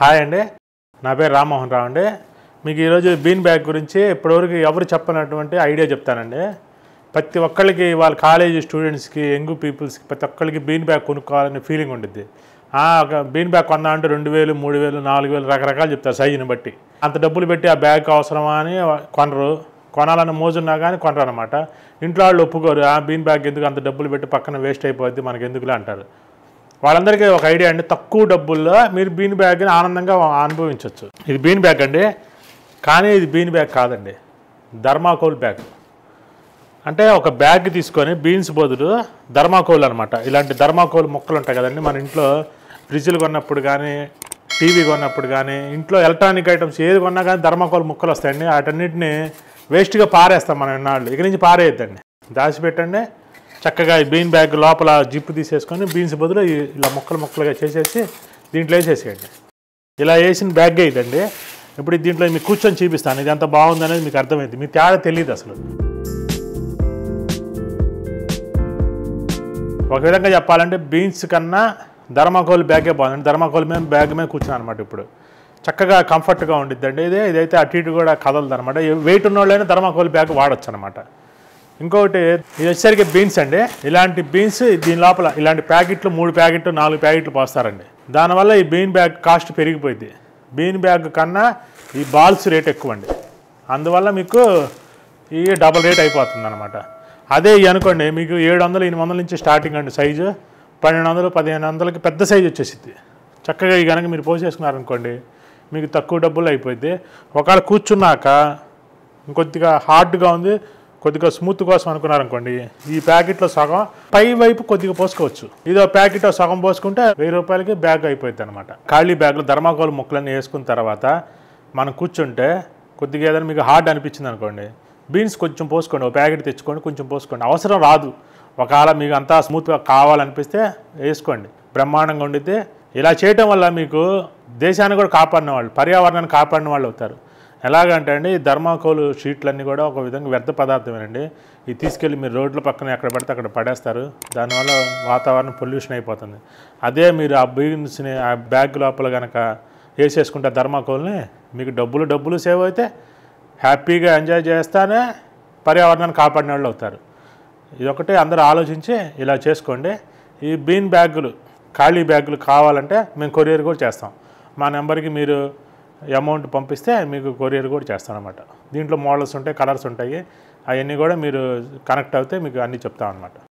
hi అండి నా పేరు రామ్మోహన్ రావు అండి మీకు ఈరోజు బీన్ బ్యాగ్ గురించి ఇప్పటివరకు ఎవరు చెప్పనటువంటి ఐడియా చెప్తానండి ప్రతి ఒక్కళ్ళకి వాళ్ళ కాలేజీ స్టూడెంట్స్కి యంగ్ పీపుల్స్కి ప్రతి ఒక్కళ్ళకి బీన్ బ్యాగ్ కొనుక్కోవాలనే ఫీలింగ్ ఉంటుంది ఒక బీన్ బ్యాగ్ కొన్నా అంటే రెండు వేలు మూడు వేలు నాలుగు వేలు రకరకాలు చెప్తారు సైజుని బట్టి అంత డబ్బులు పెట్టి ఆ బ్యాగ్ అవసరమా అని కొనరు కొనాలని మోజున్నా కానీ కొనరు అనమాట ఇంట్లో వాళ్ళు ఒప్పుకోరు ఆ బీన్ బ్యాగ్ ఎందుకు అంత డబ్బులు పెట్టి పక్కన వేస్ట్ అయిపోద్ది ఎందుకులే అంటారు వాళ్ళందరికీ ఒక ఐడియా అండి తక్కువ డబ్బుల్లో మీరు బీన్ బ్యాగ్ని ఆనందంగా అనుభవించవచ్చు ఇది బీన్ బ్యాగ్ అండి కానీ ఇది బీన్ బ్యాగ్ కాదండి ధర్మాకోల్ బ్యాగ్ అంటే ఒక బ్యాగ్ తీసుకొని బీన్స్ బదులు ధర్మాకోల్ అనమాట ఇలాంటి ధర్మాకోల్ మొక్కలు ఉంటాయి కదండి మన ఇంట్లో ఫ్రిడ్జ్లు కొన్నప్పుడు కానీ టీవీ కొన్నప్పుడు కానీ ఇంట్లో ఎలక్ట్రానిక్ ఐటమ్స్ ఏది కొన్నా కానీ ధర్మాకోల్ ముక్కలు వస్తాయండి వాటన్నిటిని వేస్ట్గా పారేస్తాం మనం ఇన్నాళ్ళు ఇక నుంచి పారేయద్దండి దాచిపెట్టండి చక్కగా ఈ బీన్ బ్యాగ్ లోపల జిప్పు తీసేసుకొని బీన్స్ బదులు ఇలా ముక్కలు ముక్కలుగా చేసేసి దీంట్లో వేసేసేయండి ఇలా వేసిన బ్యాగ్ ఇదండి ఇప్పుడు దీంట్లో మీకు కూర్చొని చూపిస్తాను ఇది ఎంత బాగుందనేది మీకు అర్థమైంది మీ తేడా తెలియదు అసలు ఒక విధంగా చెప్పాలంటే బీన్స్ కన్నా ధర్మాకోల్ బ్యాగే బాగుంది ధర్మాకోల్ మేము బ్యాగ్ మీద కూర్చున్నాను అనమాట ఇప్పుడు చక్కగా కంఫర్ట్గా ఉండిద్దండి ఇదే ఇదైతే అటు ఇటు కూడా కదలదు అనమాట వెయిట్ ఉన్న వాళ్ళైనా ధర్మాకోల్ బ్యాగ్ వాడచ్చు అనమాట ఇంకొకటి ఇది వచ్చేసరికి బీన్స్ అండి ఇలాంటి బీన్స్ దీని లోపల ఇలాంటి ప్యాకెట్లు మూడు ప్యాకెట్లు నాలుగు ప్యాకెట్లు పోస్తారండి దానివల్ల ఈ బీన్ బ్యాగ్ కాస్ట్ పెరిగిపోయింది బీన్ బ్యాగ్ కన్నా ఈ బాల్స్ రేట్ ఎక్కువ అండి అందువల్ల మీకు ఈ డబల్ రేట్ అయిపోతుంది అనమాట అదే అనుకోండి మీకు ఏడు వందలు ఎనిమిది వందల నుంచి స్టార్టింగ్ అండి సైజు పన్నెండు వందలు పదిహేను వందలకి పెద్ద సైజు వచ్చేసింది చక్కగా ఈ కనుక మీరు పోసేసుకున్నారనుకోండి మీకు తక్కువ డబ్బులు అయిపోయింది ఒకవేళ కూర్చున్నాక ఇంకొద్దిగా హార్డ్గా ఉంది కొద్దిగా స్మూత్ కోసం అనుకున్నారనుకోండి ఈ ప్యాకెట్లో సగం పై వైపు కొద్దిగా పోసుకోవచ్చు ఇదో ప్యాకెట్ సగం పోసుకుంటే వెయ్యి రూపాయలకి బ్యాగ్ అయిపోయింది అనమాట ఖాళీ బ్యాగ్లో ధర్మాకోలు ముక్కలన్నీ వేసుకున్న తర్వాత మనం కూర్చుంటే కొద్దిగా ఏదైనా మీకు హార్డ్ అనిపించింది అనుకోండి బీన్స్ కొంచెం పోసుకోండి ఒక ప్యాకెట్ తెచ్చుకోండి కొంచెం పోసుకోండి అవసరం రాదు ఒకవేళ మీకు అంతా స్మూత్గా కావాలనిపిస్తే వేసుకోండి బ్రహ్మాండంగా ఉండితే ఇలా చేయటం వల్ల మీకు దేశాన్ని కూడా కాపాడిన వాళ్ళు పర్యావరణాన్ని కాపాడిన వాళ్ళు అవుతారు ఎలాగంటే అండి ధర్మాకోలు షీట్లన్నీ కూడా ఒక విధంగా వ్యర్థ పదార్థమేనండి ఇది తీసుకెళ్ళి మీరు రోడ్ల పక్కన ఎక్కడ పడితే అక్కడ పడేస్తారు దానివల్ల వాతావరణం పొల్యూషన్ అయిపోతుంది అదే మీరు ఆ బీన్స్ని ఆ బ్యాగ్ లోపల కనుక వేసేసుకుంటే ధర్మాకోల్ని మీకు డబ్బులు డబ్బులు సేవ్ అయితే హ్యాపీగా ఎంజాయ్ చేస్తానే పర్యావరణాన్ని కాపాడిన వాళ్ళు అవుతారు ఇదొకటి అందరూ ఆలోచించి ఇలా చేసుకోండి ఈ బీన్ బ్యాగులు ఖాళీ బ్యాగులు కావాలంటే మేము కొరియర్ కూడా చేస్తాం మా నెంబర్కి మీరు అమౌంట్ పంపిస్తే మీకు కొరియర్ కూడా చేస్తానమాట దీంట్లో మోడల్స్ ఉంటాయి కలర్స్ ఉంటాయి అవన్నీ కూడా మీరు కనెక్ట్ అవుతే మీకు అన్నీ చెప్తామన్నమాట